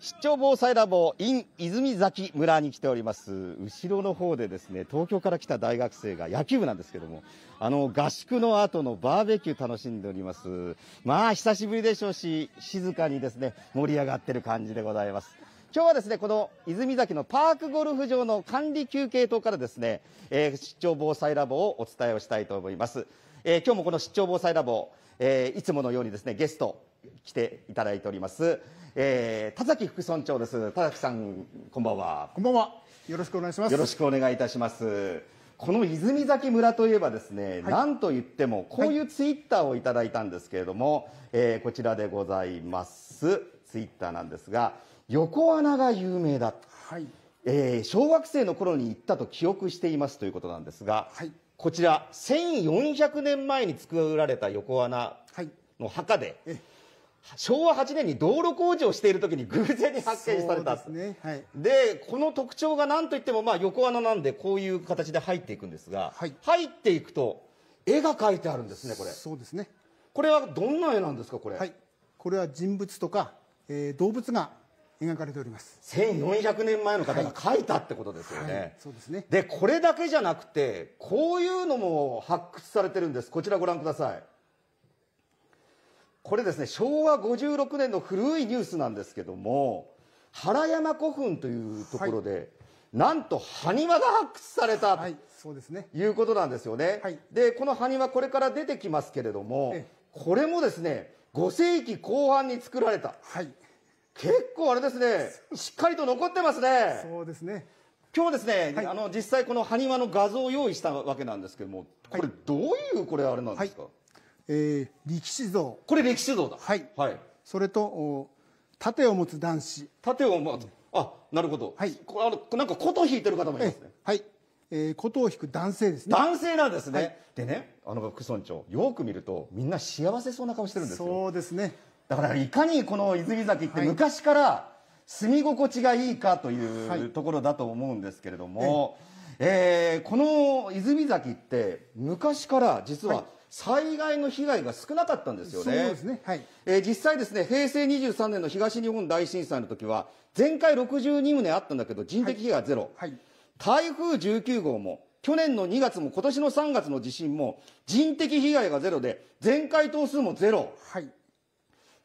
出張防災ラボ in 泉崎村に来ております。後ろの方でですね、東京から来た大学生が野球部なんですけども、あの、合宿の後のバーベキュー楽しんでおります。まあ、久しぶりでしょうし、静かにですね、盛り上がってる感じでございます。今日はですね、この泉崎のパークゴルフ場の管理休憩棟からですね、えー、出張防災ラボをお伝えをしたいと思います。えー、今日もこの出張防災ラボ、えー、いつものようにですね、ゲスト来ていただいております。えー、田崎副村長です。田崎さん、こんばんは。こんばんは。よろしくお願いします。よろしくお願いいたします。この泉崎村といえばですね、はい、なんといっても、こういうツイッターをいただいたんですけれども、はい、えー、こちらでございます。ツイッターなんですが、横穴が有名だ。はい。えー、小学生の頃に行ったと記憶していますということなんですが、はい、こちら1400年前に作られた横穴の墓で、はい昭和8年に道路工事をしているときに偶然に発見されたで、ねはい、この特徴がなんといってもまあ横穴なんでこういう形で入っていくんですが、はい、入っていくと絵が描いてあるんですねこれそうですねこれはどんな絵なんですかこれ、はい、これは人物とか、えー、動物が描かれております1400年前の方が描いたってことですよね、はい、そうですねでこれだけじゃなくてこういうのも発掘されてるんですこちらご覧くださいこれですね、昭和56年の古いニュースなんですけども、原山古墳というところで、はい、なんと埴輪が発掘された、はい、そうですね、いうことなんですよね。はい、で、この埴輪、これから出てきますけれども、これもですね、5世紀後半に作られた。はい、結構あれですね、しっかりと残ってますね。そうですね。今日ですね、はい、あの実際この埴輪の画像を用意したわけなんですけども、これどういうこれあれなんですか。はい、えー、力士像これ歴史像だはい、はい、それとお盾を持つ男子盾を持つ、うん、あなるほどはいこあのなんか琴を弾いてる方もいますねはいえー、琴を弾く男性ですね男性なんですね、はい、でねあの副村長よく見るとみんな幸せそうな顔してるんですよそうですねだからいかにこの泉崎って昔から住み心地がいいかというところだと思うんですけれども、はいえー、この泉崎って昔から実は災害の被害が少なかったんですよね。そうですね。はい。えー、実際ですね、平成23年の東日本大震災の時は、前回62棟あったんだけど、人的被害ゼロ。はい。はい、台風19号も、去年の2月も今年の3月の地震も、人的被害がゼロで、前回頭数もゼロ。はい。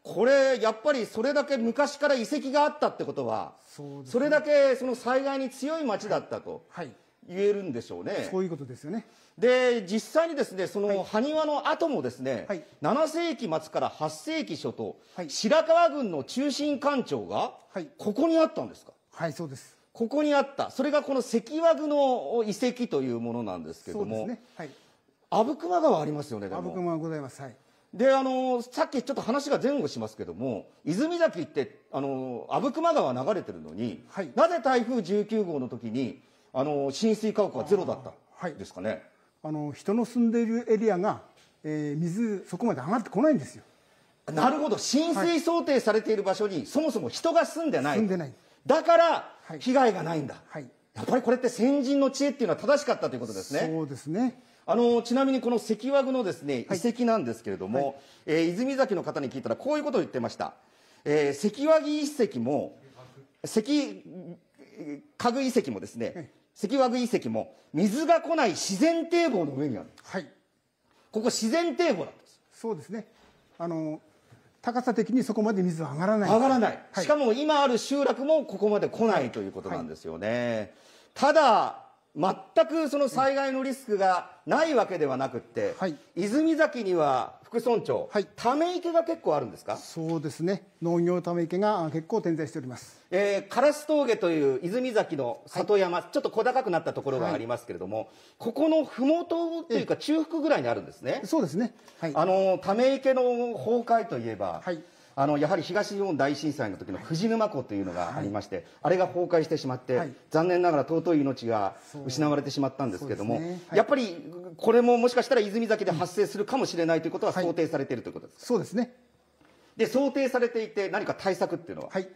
これ、やっぱりそれだけ昔から遺跡があったってことは、そ、ね,、れだけその災害に強い町だったと。はい、はい言えるんでしょうね。そういうことですよね。で、実際にですね、その埴輪の後もですね、はい、7世紀末から8世紀初頭、はい、白河軍の中心官庁が、ここにあったんですか、はい、はい、そうです。ここにあった。それがこの関和具の遺跡というものなんですけども、そうですね。はい。阿武隈川ありますよね、阿武隈川ございます。はい。であのさっきちょっと話が前後しますけども泉崎ってあの阿武隈川流れてるのに、はい、なぜ台風19号の時にあの浸水家屋はゼロだったですかね。あの人の住んでいるエリアが、えー、水そこまで上がってこないんですよ。なるほど浸水想定されている場所に、はい、そもそも人が住んでない住んでないだから被害がないんだ、はい、やっぱりこれって先人の知恵っていうのは正しかったということですねそうですねあのちなみにこの関和具のですね遺跡なんですけれども、はい、えー、泉崎の方に聞いたらこういうことを言ってました、えー、関和木遺跡も関家具遺跡もですね、関脇遺跡も水が来ない自然堤防の上にあるはいここ自然堤防なんですそうですねあの高さ的にそこまで水は上がらない上がらない、はい、しかも今ある集落もここまで来ないということなんですよね、はいただ全くその災害のリスクがないわけではなくって、泉崎には村長、はい、ため池が結構あるんですかそうですね農業ため池が結構点在しております、えー、烏峠という泉崎の里山、はい、ちょっと小高くなったところがありますけれども、はい、ここの麓というか中腹ぐらいにあるんですね、そうですね、はい、あのため池の崩壊といえば、はいあのやはり東日本大震災の時の藤沼湖というのがありまして、はい、あれが崩壊してしまって、はい、残念ながら尊い命が失われてしまったんですけども、ねはい、やっぱりこれももしかしたら泉崎で発生するかもしれないということは想定されているということですか、そうですねで想定されていて何か対策っていうのは、はい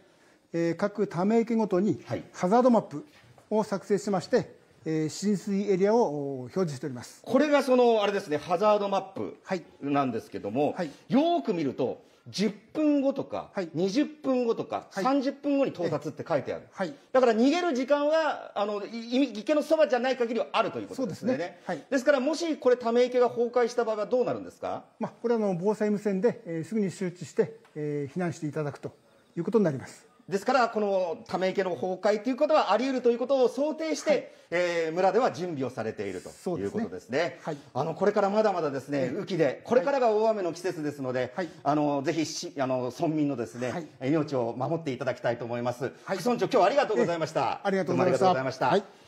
えー、各ため池ごとにハザードマップを作成しまして、えー、浸水エリアを表示しておりますこれがそのあれですねハザードマップなんですけども、はい、よく見ると10分後とか、はい、20分後とか、はい、30分後に到達って書いてある、はい、だから逃げる時間はあの池のそばじゃない限りはあるということですねですね、はい、ですからもしこれため池が崩壊した場合はどうなるんですか、まあ、これはの防災無線で、えー、すぐに周知して、えー、避難していただくということになりますですから、このため池の崩壊ということはあり得るということを想定して、はい、えー、村では準備をされているということですね。すねはい、あのこれからまだまだですね、雨季で、これからが大雨の季節ですので、はい、あのぜひしあの村民のですね、はい、命を守っていただきたいと思います。はい、村長、今日はありがとうございました。ありがとうございました。